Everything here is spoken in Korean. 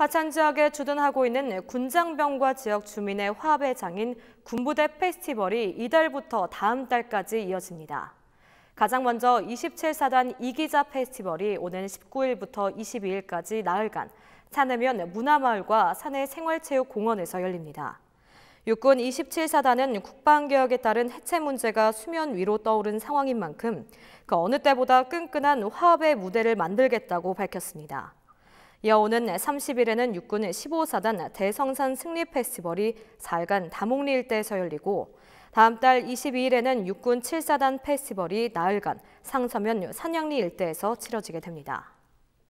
화천 지역에 주둔하고 있는 군장병과 지역 주민의 화합의 장인 군부대 페스티벌이 이달부터 다음 달까지 이어집니다. 가장 먼저 27사단 이기자 페스티벌이 오는 19일부터 22일까지 나흘간 산해면 문화마을과 산해 생활체육공원에서 열립니다. 육군 27사단은 국방개혁에 따른 해체 문제가 수면 위로 떠오른 상황인 만큼 그 어느 때보다 끈끈한 화합의 무대를 만들겠다고 밝혔습니다. 이어 오는 30일에는 육군 15사단 대성산 승리 페스티벌이 4일간 다목리 일대에서 열리고 다음 달 22일에는 육군 7사단 페스티벌이 나흘간 상서면 산양리 일대에서 치러지게 됩니다.